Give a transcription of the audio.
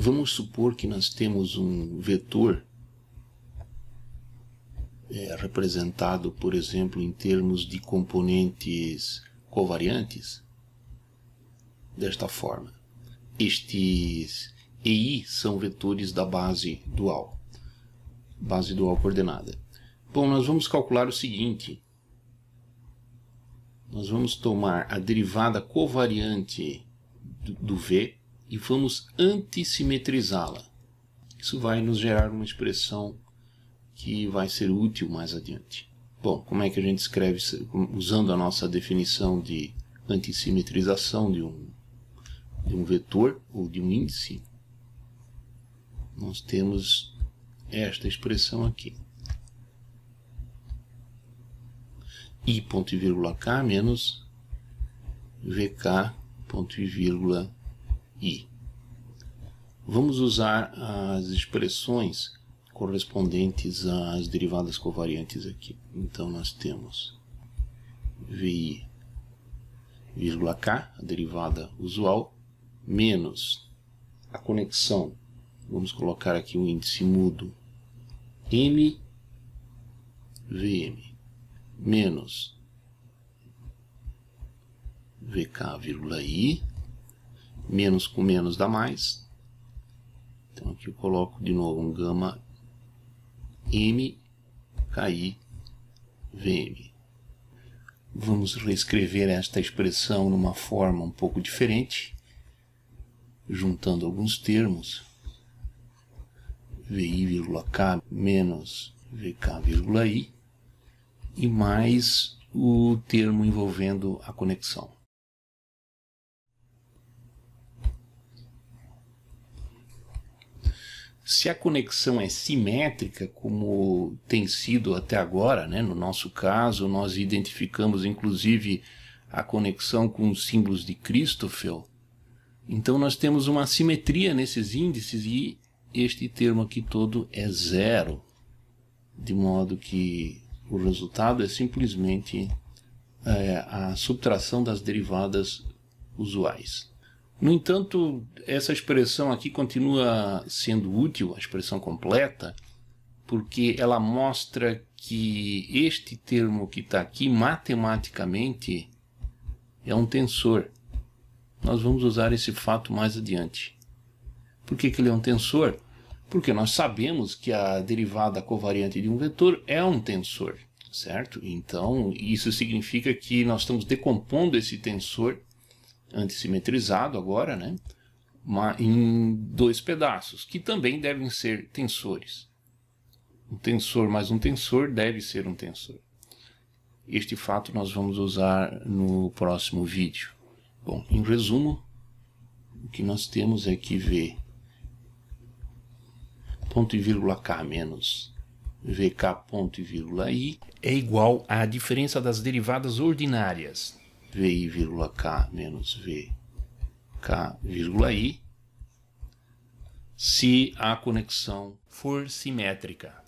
Vamos supor que nós temos um vetor é, representado, por exemplo, em termos de componentes covariantes, desta forma. Estes EI são vetores da base dual, base dual coordenada. Bom, nós vamos calcular o seguinte. Nós vamos tomar a derivada covariante do, do V e vamos antissimetrizá-la. Isso vai nos gerar uma expressão que vai ser útil mais adiante. Bom, como é que a gente escreve usando a nossa definição de antissimetrização de um, de um vetor ou de um índice? Nós temos esta expressão aqui. i ponto e vírgula k menos vk ponto e vírgula e. Vamos usar as expressões correspondentes às derivadas covariantes aqui. Então nós temos VI, vírgula K, a derivada usual, menos a conexão, vamos colocar aqui o um índice mudo, M, VM, menos VK, vírgula I, menos com menos dá mais. Então aqui eu coloco de novo um gama M KI VM. Vamos reescrever esta expressão numa forma um pouco diferente, juntando alguns termos. VI,K menos VK,I e mais o termo envolvendo a conexão. Se a conexão é simétrica, como tem sido até agora, né? no nosso caso, nós identificamos inclusive a conexão com os símbolos de Christoffel, então nós temos uma simetria nesses índices e este termo aqui todo é zero, de modo que o resultado é simplesmente é, a subtração das derivadas usuais. No entanto, essa expressão aqui continua sendo útil, a expressão completa, porque ela mostra que este termo que está aqui, matematicamente, é um tensor. Nós vamos usar esse fato mais adiante. Por que, que ele é um tensor? Porque nós sabemos que a derivada covariante de um vetor é um tensor, certo? Então, isso significa que nós estamos decompondo esse tensor antissimetrizado agora, né? em dois pedaços, que também devem ser tensores. Um tensor mais um tensor deve ser um tensor. Este fato nós vamos usar no próximo vídeo. Bom, em resumo, o que nós temos é que V ponto e vírgula K menos VK ponto e vírgula I é igual à diferença das derivadas ordinárias VI,K menos V, i se a conexão for simétrica.